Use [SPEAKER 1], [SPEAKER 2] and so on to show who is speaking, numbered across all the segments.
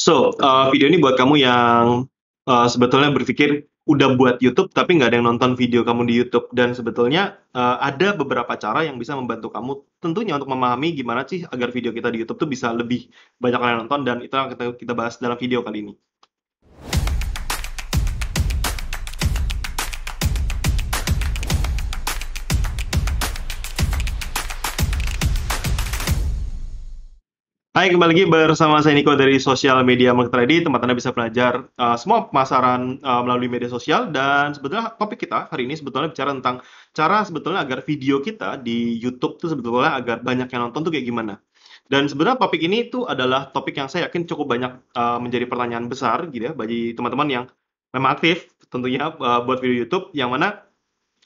[SPEAKER 1] So, uh, video ini buat kamu yang uh, sebetulnya berpikir udah buat YouTube tapi nggak ada yang nonton video kamu di YouTube dan sebetulnya uh, ada beberapa cara yang bisa membantu kamu tentunya untuk memahami gimana sih agar video kita di YouTube tuh bisa lebih banyak orang nonton dan itu yang kita, kita bahas dalam video kali ini. Hai, kembali lagi bersama saya Niko dari Sosial Media Market Ready, tempat Anda bisa belajar uh, semua pemasaran uh, melalui media sosial dan sebetulnya topik kita hari ini sebetulnya bicara tentang cara sebetulnya agar video kita di YouTube itu sebetulnya agar banyak yang nonton tuh kayak gimana. Dan sebenarnya topik ini itu adalah topik yang saya yakin cukup banyak uh, menjadi pertanyaan besar gitu ya bagi teman-teman yang memang aktif tentunya uh, buat video YouTube yang mana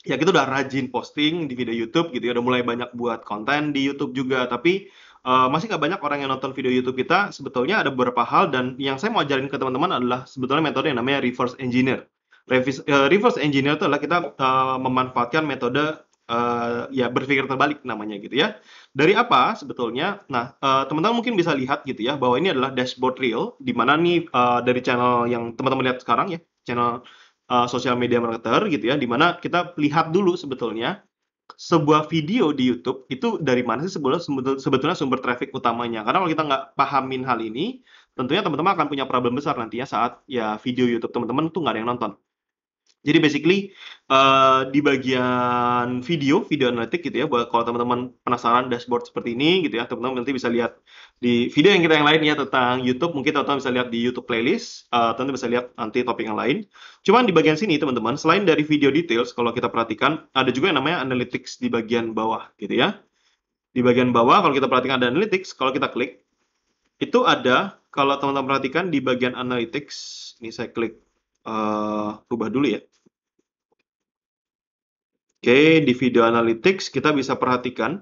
[SPEAKER 1] ya kita udah rajin posting di video YouTube gitu ya udah mulai banyak buat konten di YouTube juga tapi uh, masih nggak banyak orang yang nonton video YouTube kita. Sebetulnya ada beberapa hal dan yang saya mau ajarin ke teman-teman adalah sebetulnya metode yang namanya reverse engineer. Revis, uh, reverse engineer itu adalah kita uh, memanfaatkan metode uh, ya berpikir terbalik namanya gitu ya. Dari apa sebetulnya? Nah, teman-teman uh, mungkin bisa lihat gitu ya bahwa ini adalah dashboard real di mana nih uh, dari channel yang teman-teman lihat sekarang ya, channel uh, social media marketer gitu ya, dimana kita lihat dulu sebetulnya sebuah video di YouTube itu dari mana sih sebetulnya, sebetulnya sumber traffic utamanya? Karena kalau kita nggak pahamin hal ini, tentunya teman-teman akan punya problem besar nantinya saat ya video YouTube teman-teman tuh nggak ada yang nonton. Jadi basically uh, di bagian video, video analitik gitu ya, buat kalau teman-teman penasaran dashboard seperti ini gitu ya, teman-teman nanti bisa lihat di video yang kita yang lain ya tentang YouTube, mungkin teman-teman bisa lihat di YouTube playlist, uh, teman-teman bisa lihat nanti topik yang lain. Cuman di bagian sini teman-teman, selain dari video details, kalau kita perhatikan ada juga yang namanya analytics di bagian bawah gitu ya. Di bagian bawah kalau kita perhatikan ada analytics, kalau kita klik itu ada kalau teman-teman perhatikan di bagian analytics, ini saya klik uh, eh, rubah dulu ya Oke, di video analytics kita bisa perhatikan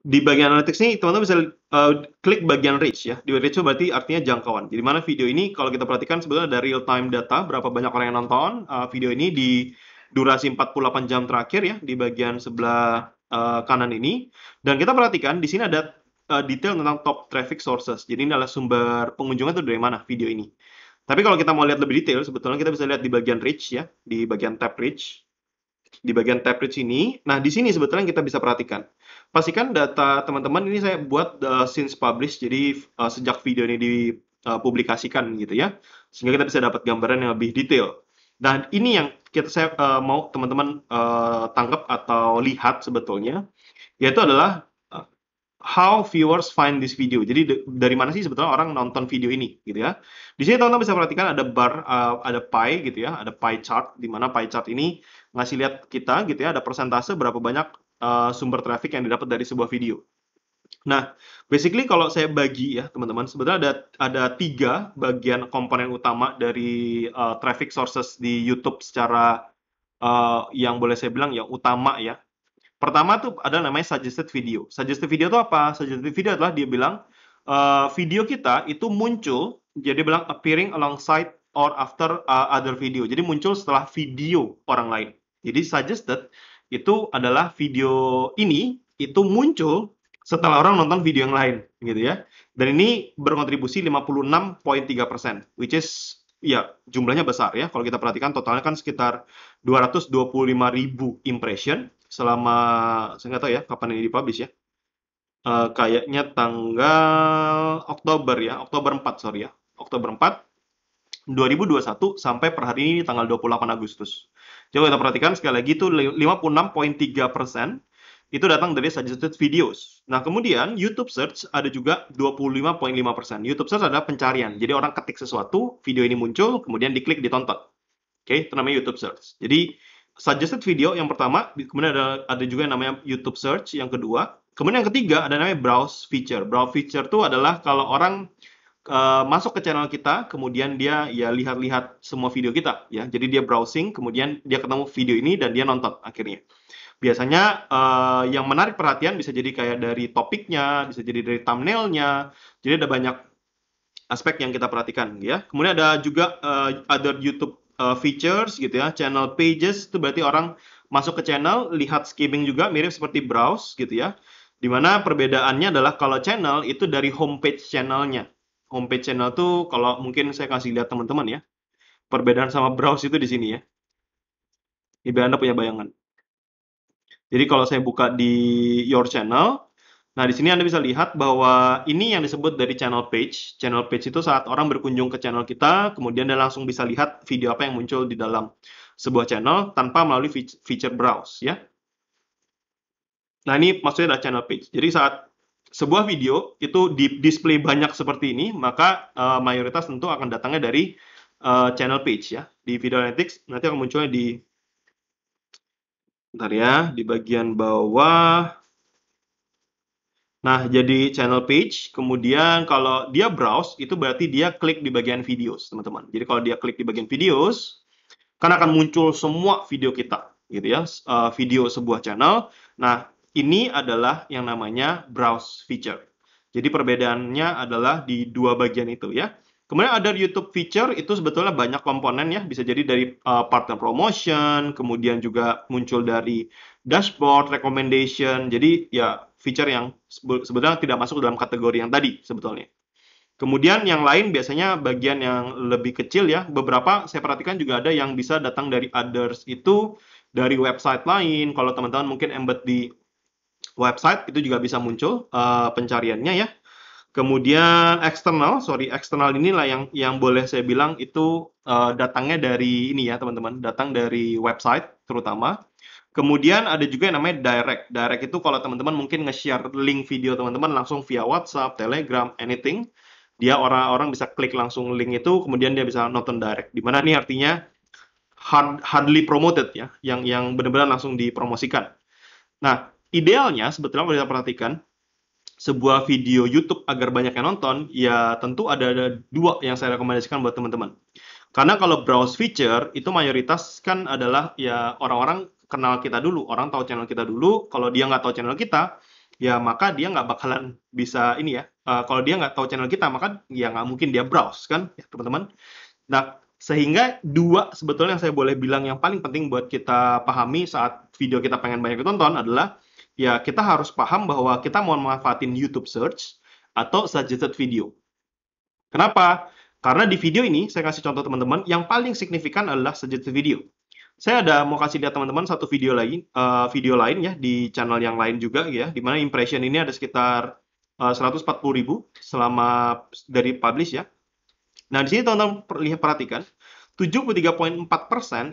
[SPEAKER 1] di bagian analytics ini teman-teman bisa uh, klik bagian reach ya. Di reach itu berarti artinya jangkauan. Jadi mana video ini kalau kita perhatikan sebenarnya ada real time data berapa banyak orang yang nonton uh, video ini di durasi 48 jam terakhir ya di bagian sebelah uh, kanan ini. Dan kita perhatikan di sini ada uh, detail tentang top traffic sources. Jadi ini adalah sumber pengunjungnya itu dari mana video ini. Tapi kalau kita mau lihat lebih detail, sebetulnya kita bisa lihat di bagian reach ya, di bagian tab reach. Di bagian tab reach ini, nah di sini sebetulnya kita bisa perhatikan. Pastikan data teman-teman ini saya buat uh, since publish, jadi uh, sejak video ini dipublikasikan gitu ya, sehingga kita bisa dapat gambaran yang lebih detail. Dan nah, ini yang kita saya uh, mau teman-teman uh, tangkap atau lihat sebetulnya, yaitu adalah how viewers find this video. Jadi dari mana sih sebetulnya orang nonton video ini, gitu ya? Di sini teman-teman bisa perhatikan ada bar, uh, ada pie, gitu ya, ada pie chart. Di mana pie chart ini ngasih lihat kita, gitu ya, ada persentase berapa banyak uh, sumber traffic yang didapat dari sebuah video. Nah, basically kalau saya bagi ya teman-teman, sebetulnya ada ada tiga bagian komponen utama dari uh, traffic sources di YouTube secara uh, yang boleh saya bilang ya utama ya Pertama tuh ada namanya suggested video. Suggested video itu apa? Suggested video adalah dia bilang uh, video kita itu muncul, jadi bilang appearing alongside or after uh, other video. Jadi muncul setelah video orang lain. Jadi suggested itu adalah video ini itu muncul setelah orang nonton video yang lain gitu ya. Dan ini berkontribusi 56.3%, which is ya jumlahnya besar ya. Kalau kita perhatikan totalnya kan sekitar 225 ribu impression selama saya nggak tahu ya kapan ini dipublish ya. Uh, kayaknya tanggal Oktober ya, Oktober 4 sorry ya. Oktober 4 2021 sampai per hari ini tanggal 28 Agustus. jadi kita perhatikan sekali lagi itu 56.3 persen itu datang dari suggested videos. Nah, kemudian YouTube search ada juga 25.5%. YouTube search adalah pencarian. Jadi orang ketik sesuatu, video ini muncul, kemudian diklik ditonton. Oke, okay? itu namanya YouTube search. Jadi suggested video yang pertama, kemudian ada ada juga yang namanya YouTube search yang kedua, kemudian yang ketiga ada namanya browse feature. Browse feature itu adalah kalau orang uh, masuk ke channel kita, kemudian dia ya lihat-lihat semua video kita, ya. Jadi dia browsing, kemudian dia ketemu video ini dan dia nonton akhirnya. Biasanya uh, yang menarik perhatian bisa jadi kayak dari topiknya, bisa jadi dari thumbnailnya. Jadi ada banyak aspek yang kita perhatikan, ya. Kemudian ada juga uh, other YouTube uh, features gitu ya, channel pages itu berarti orang masuk ke channel, lihat skimming juga mirip seperti browse gitu ya. Dimana perbedaannya adalah kalau channel itu dari homepage channelnya. Homepage channel tuh kalau mungkin saya kasih lihat teman-teman ya. Perbedaan sama browse itu di sini ya. Ini biar Anda punya bayangan. Jadi kalau saya buka di your channel, Nah, di sini Anda bisa lihat bahwa ini yang disebut dari channel page. Channel page itu saat orang berkunjung ke channel kita, kemudian Anda langsung bisa lihat video apa yang muncul di dalam sebuah channel tanpa melalui feature browse, ya. Nah, ini maksudnya adalah channel page. Jadi saat sebuah video itu di display banyak seperti ini, maka uh, mayoritas tentu akan datangnya dari uh, channel page, ya. Di video analytics nanti akan munculnya di Bentar ya, di bagian bawah Nah, jadi channel page, kemudian kalau dia browse, itu berarti dia klik di bagian videos, teman-teman. Jadi kalau dia klik di bagian videos, kan akan muncul semua video kita, gitu ya, eh, video sebuah channel. Nah, ini adalah yang namanya browse feature. Jadi perbedaannya adalah di dua bagian itu ya. Kemudian ada YouTube feature itu sebetulnya banyak komponen ya, bisa jadi dari uh, eh, partner promotion, kemudian juga muncul dari dashboard recommendation. Jadi ya feature yang sebenarnya tidak masuk dalam kategori yang tadi sebetulnya. Kemudian yang lain biasanya bagian yang lebih kecil ya. Beberapa saya perhatikan juga ada yang bisa datang dari others itu dari website lain. Kalau teman-teman mungkin embed di website itu juga bisa muncul uh, pencariannya ya. Kemudian external, sorry external inilah yang yang boleh saya bilang itu uh, datangnya dari ini ya teman-teman, datang dari website terutama. Kemudian ada juga yang namanya direct. Direct itu kalau teman-teman mungkin nge-share link video teman-teman langsung via WhatsApp, Telegram, anything. Dia orang-orang bisa klik langsung link itu, kemudian dia bisa nonton direct. Dimana ini artinya hard, hardly promoted ya, yang yang benar-benar langsung dipromosikan. Nah, idealnya sebetulnya kalau kita perhatikan, sebuah video YouTube agar banyak yang nonton, ya tentu ada, ada dua yang saya rekomendasikan buat teman-teman. Karena kalau browse feature itu mayoritas kan adalah ya orang-orang kenal kita dulu orang tahu channel kita dulu kalau dia nggak tahu channel kita ya maka dia nggak bakalan bisa ini ya uh, kalau dia nggak tahu channel kita maka ya nggak mungkin dia browse kan ya teman-teman nah sehingga dua sebetulnya yang saya boleh bilang yang paling penting buat kita pahami saat video kita pengen banyak ditonton adalah ya kita harus paham bahwa kita mau manfaatin YouTube search atau suggested video kenapa karena di video ini saya kasih contoh teman-teman yang paling signifikan adalah suggested video saya ada mau kasih lihat teman-teman satu video lagi uh, video lain ya di channel yang lain juga ya di mana impression ini ada sekitar eh, uh, 140 ribu selama dari publish ya nah di sini teman-teman perhatikan 73.4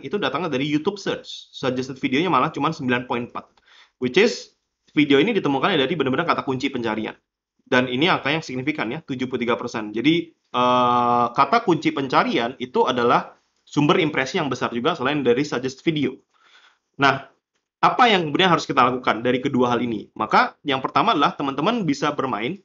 [SPEAKER 1] itu datangnya dari YouTube search suggested videonya malah cuma 9.4 which is video ini ditemukan dari benar-benar kata kunci pencarian dan ini angka yang signifikan ya 73 jadi uh, kata kunci pencarian itu adalah sumber impresi yang besar juga selain dari suggest video. Nah, apa yang kemudian harus kita lakukan dari kedua hal ini? Maka yang pertama adalah teman-teman bisa bermain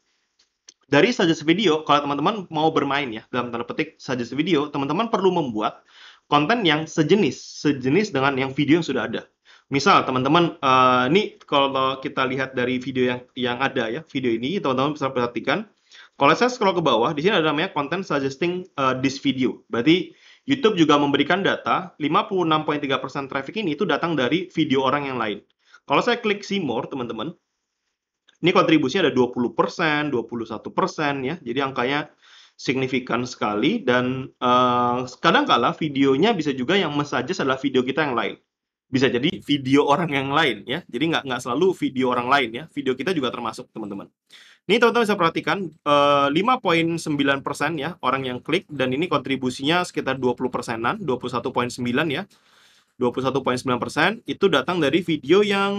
[SPEAKER 1] dari suggest video. Kalau teman-teman mau bermain ya dalam tanda petik suggest video, teman-teman perlu membuat konten yang sejenis, sejenis dengan yang video yang sudah ada. Misal teman-teman uh, kalau kita lihat dari video yang yang ada ya, video ini teman-teman bisa perhatikan. Kalau saya scroll ke bawah, di sini ada namanya content suggesting uh, this video. Berarti YouTube juga memberikan data 56.3% traffic ini itu datang dari video orang yang lain. Kalau saya klik see more, teman-teman, ini kontribusinya ada 20%, 21% ya. Jadi angkanya signifikan sekali dan uh, eh, kala videonya bisa juga yang message adalah video kita yang lain. Bisa jadi video orang yang lain ya. Jadi nggak nggak selalu video orang lain ya. Video kita juga termasuk, teman-teman. Ini teman-teman bisa perhatikan uh, eh, 5.9% ya orang yang klik dan ini kontribusinya sekitar 20 persenan, 21.9 ya. 21.9% itu datang dari video yang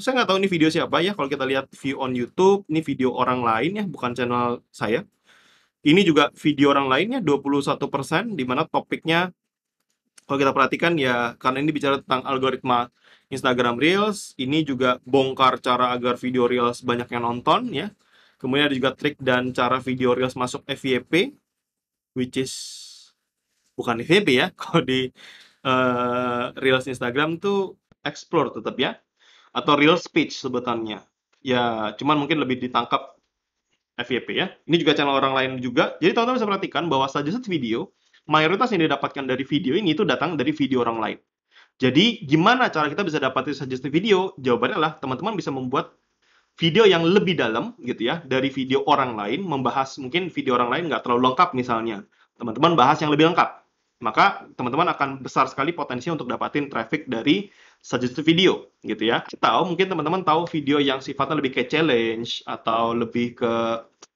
[SPEAKER 1] saya nggak tahu ini video siapa ya kalau kita lihat view on YouTube ini video orang lain ya bukan channel saya ini juga video orang lainnya 21% dimana topiknya kalau kita perhatikan ya karena ini bicara tentang algoritma Instagram Reels ini juga bongkar cara agar video Reels banyak yang nonton ya Kemudian ada juga trik dan cara video Reels masuk FYP, which is bukan FYP ya, kalau di uh, Reels Instagram tuh explore tetap ya, atau real Speech sebetulnya Ya, cuman mungkin lebih ditangkap FYP ya. Ini juga channel orang lain juga. Jadi teman-teman bisa perhatikan bahwa suggested video, mayoritas yang didapatkan dari video ini itu datang dari video orang lain. Jadi, gimana cara kita bisa dapatkan suggested video? Jawabannya adalah teman-teman bisa membuat video yang lebih dalam gitu ya dari video orang lain membahas mungkin video orang lain nggak terlalu lengkap misalnya teman-teman bahas yang lebih lengkap maka teman-teman akan besar sekali potensi untuk dapatin traffic dari suggested video gitu ya Tahu mungkin teman-teman tahu video yang sifatnya lebih ke challenge atau lebih ke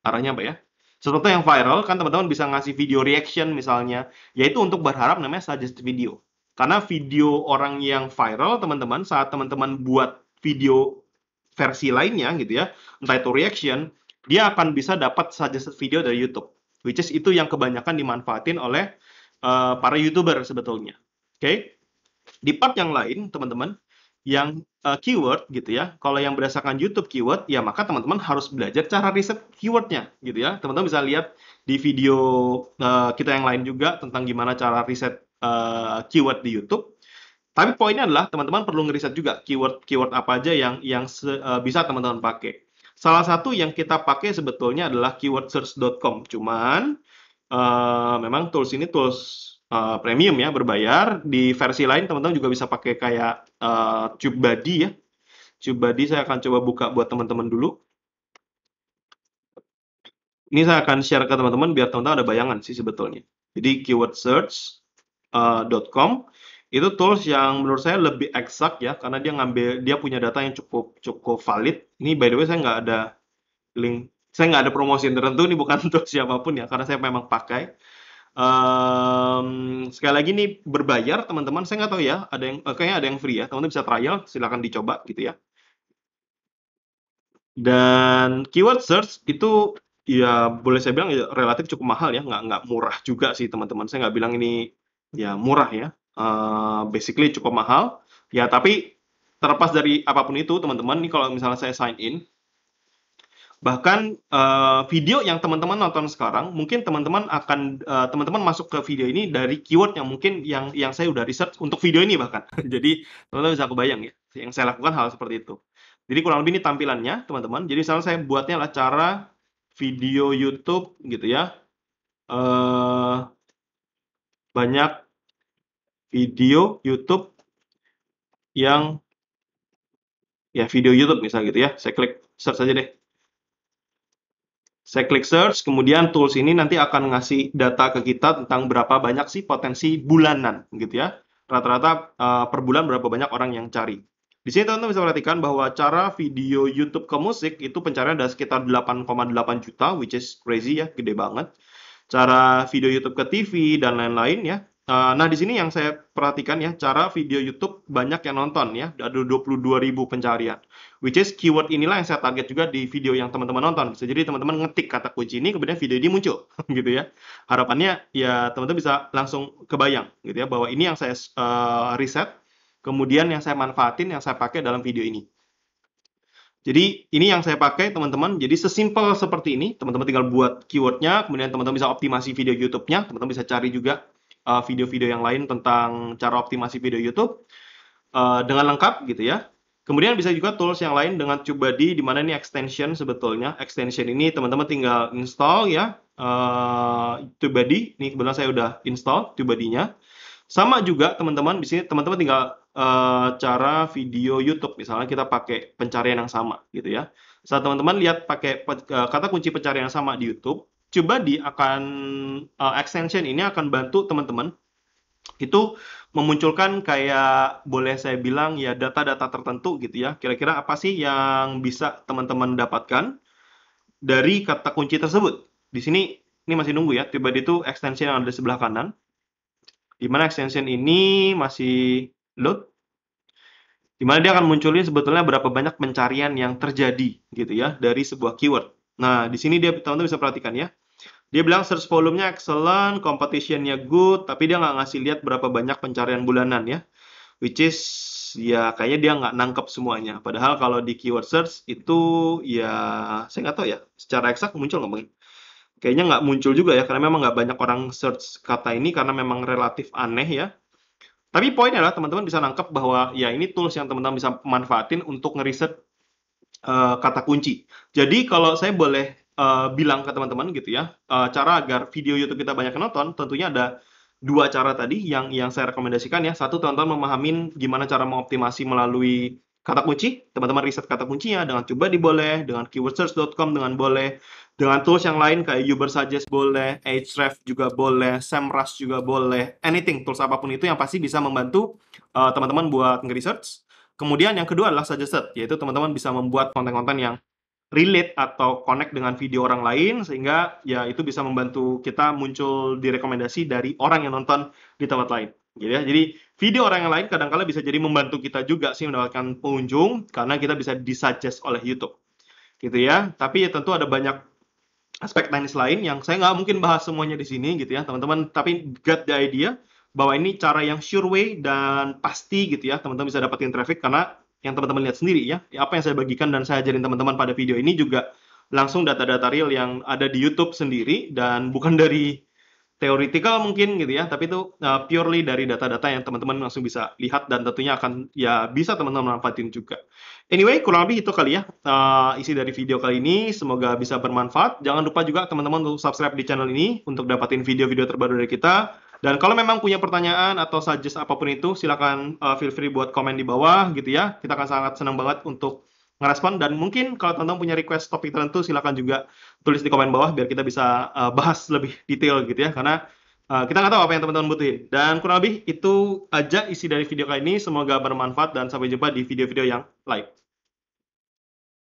[SPEAKER 1] arahnya apa ya sesuatu yang viral kan teman-teman bisa ngasih video reaction misalnya yaitu untuk berharap namanya suggested video karena video orang yang viral teman-teman saat teman-teman buat video versi lainnya gitu ya, entah itu reaction, dia akan bisa dapat suggested video dari YouTube. Which is itu yang kebanyakan dimanfaatin oleh uh, para YouTuber sebetulnya. Oke. Okay? Di part yang lain, teman-teman, yang uh, keyword gitu ya. Kalau yang berdasarkan YouTube keyword, ya maka teman-teman harus belajar cara riset keywordnya gitu ya. Teman-teman bisa lihat di video uh, kita yang lain juga tentang gimana cara riset uh, keyword di YouTube. Tapi poinnya adalah teman-teman perlu ngeriset juga keyword-keyword apa aja yang yang se, uh, bisa teman-teman pakai. Salah satu yang kita pakai sebetulnya adalah keywordsearch.com. Cuman uh, memang tools ini tools uh, premium ya, berbayar. Di versi lain teman-teman juga bisa pakai kayak uh, TubeBuddy ya. TubeBuddy saya akan coba buka buat teman-teman dulu. Ini saya akan share ke teman-teman biar teman-teman ada bayangan sih sebetulnya. Jadi keywordsearch.com uh, itu tools yang menurut saya lebih eksak ya karena dia ngambil dia punya data yang cukup cukup valid ini by the way saya nggak ada link saya nggak ada promosi tertentu ini bukan untuk siapapun ya karena saya memang pakai um, sekali lagi ini berbayar teman-teman saya nggak tahu ya ada yang eh, kayaknya ada yang free ya teman-teman bisa trial silahkan dicoba gitu ya dan keyword search itu ya boleh saya bilang ya, relatif cukup mahal ya nggak nggak murah juga sih teman-teman saya nggak bilang ini ya murah ya Eh, basically cukup mahal. Ya, tapi terlepas dari apapun itu, teman-teman, ini kalau misalnya saya sign in, bahkan uh, video yang teman-teman nonton sekarang, mungkin teman-teman akan uh, teman-teman masuk ke video ini dari keyword yang mungkin yang yang saya udah research untuk video ini bahkan. Jadi teman-teman bisa kebayang ya, yang saya lakukan hal seperti itu. Jadi kurang lebih ini tampilannya, teman-teman. Jadi misalnya saya buatnya lah cara video YouTube gitu ya. Uh, banyak video YouTube yang ya video YouTube misalnya gitu ya. Saya klik search saja deh. Saya klik search, kemudian tools ini nanti akan ngasih data ke kita tentang berapa banyak sih potensi bulanan gitu ya. Rata-rata uh, per bulan berapa banyak orang yang cari. Di sini teman-teman bisa perhatikan bahwa cara video YouTube ke musik itu pencarian ada sekitar 8,8 juta, which is crazy ya, gede banget. Cara video YouTube ke TV dan lain-lain ya, Eh, nah, di sini yang saya perhatikan ya, cara video YouTube banyak yang nonton ya, ada 22 ribu pencarian. Which is keyword inilah yang saya target juga di video yang teman-teman nonton. Bisa jadi teman-teman ngetik kata kunci ini, kemudian video ini muncul, gitu ya. Harapannya ya teman-teman bisa langsung kebayang, gitu ya, bahwa ini yang saya uh, riset, kemudian yang saya manfaatin, yang saya pakai dalam video ini. Jadi ini yang saya pakai teman-teman. Jadi sesimpel seperti ini, teman-teman tinggal buat keywordnya, kemudian teman-teman bisa optimasi video YouTube-nya, teman-teman bisa cari juga Eh, video-video yang lain tentang cara optimasi video YouTube uh, dengan lengkap gitu ya. Kemudian bisa juga tools yang lain dengan TubeBuddy di mana ini extension sebetulnya. Extension ini teman-teman tinggal install ya uh, eh, TubeBuddy. Ini kebetulan saya udah install TubeBuddy-nya. Sama juga teman-teman di sini teman-teman tinggal uh, cara video YouTube misalnya kita pakai pencarian yang sama gitu ya. Saat teman-teman lihat pakai uh, kata kunci pencarian yang sama di YouTube, coba di akan uh, extension ini akan bantu teman-teman itu memunculkan kayak boleh saya bilang ya data-data tertentu gitu ya. Kira-kira apa sih yang bisa teman-teman dapatkan dari kata kunci tersebut? Di sini ini masih nunggu ya. Tiba di itu extension yang ada di sebelah kanan. Di mana extension ini masih load. Di mana dia akan munculin sebetulnya berapa banyak pencarian yang terjadi gitu ya dari sebuah keyword. Nah, di sini dia teman-teman bisa perhatikan ya. Dia bilang search volume-nya excellent, competition-nya good, tapi dia nggak ngasih lihat berapa banyak pencarian bulanan ya. Which is ya kayaknya dia nggak nangkep semuanya. Padahal kalau di keyword search itu ya saya nggak tahu ya, secara eksak muncul nggak Kayaknya nggak muncul juga ya, karena memang nggak banyak orang search kata ini karena memang relatif aneh ya. Tapi poinnya adalah teman-teman bisa nangkep bahwa ya ini tools yang teman-teman bisa manfaatin untuk ngeriset uh, eh, kata kunci. Jadi kalau saya boleh Eh, bilang ke teman-teman gitu ya, uh, cara agar video YouTube kita banyak nonton, tentunya ada dua cara tadi yang yang saya rekomendasikan ya. Satu, teman-teman memahami gimana cara mengoptimasi melalui kata kunci, teman-teman riset kata kuncinya dengan coba di boleh, dengan keywordsearch.com dengan boleh, dengan tools yang lain kayak suggest boleh, Ahrefs juga boleh, Semrush juga boleh, anything tools apapun itu yang pasti bisa membantu eh, teman-teman uh, buat nge-research. Kemudian yang kedua adalah suggested, yaitu teman-teman bisa membuat konten-konten yang relate atau connect dengan video orang lain sehingga ya itu bisa membantu kita muncul di rekomendasi dari orang yang nonton di tempat lain gitu ya. Jadi video orang yang lain kadang-kala bisa jadi membantu kita juga sih mendapatkan pengunjung karena kita bisa disuggest oleh YouTube. Gitu ya. Tapi ya tentu ada banyak aspek teknis lain yang saya nggak mungkin bahas semuanya di sini gitu ya, teman-teman. Tapi get the idea bahwa ini cara yang sure way dan pasti gitu ya, teman-teman bisa dapetin traffic karena yang teman-teman lihat sendiri ya. ya. Apa yang saya bagikan dan saya ajarin teman-teman pada video ini juga langsung data-data real yang ada di YouTube sendiri dan bukan dari teoritikal mungkin gitu ya, tapi itu uh, purely dari data-data yang teman-teman langsung bisa lihat dan tentunya akan ya bisa teman-teman manfaatin juga. Anyway, kurang lebih itu kali ya uh, isi dari video kali ini. Semoga bisa bermanfaat. Jangan lupa juga teman-teman untuk subscribe di channel ini untuk dapatin video-video terbaru dari kita dan kalau memang punya pertanyaan atau suggest apapun itu, silakan uh, feel free buat komen di bawah gitu ya. Kita akan sangat senang banget untuk ngerespon dan mungkin kalau teman-teman punya request topik tertentu silakan juga tulis di komen bawah biar kita bisa uh, bahas lebih detail gitu ya karena uh, kita nggak tahu apa yang teman-teman butuhin. Dan kurang lebih itu aja isi dari video kali ini. Semoga bermanfaat dan sampai jumpa di video-video yang lain.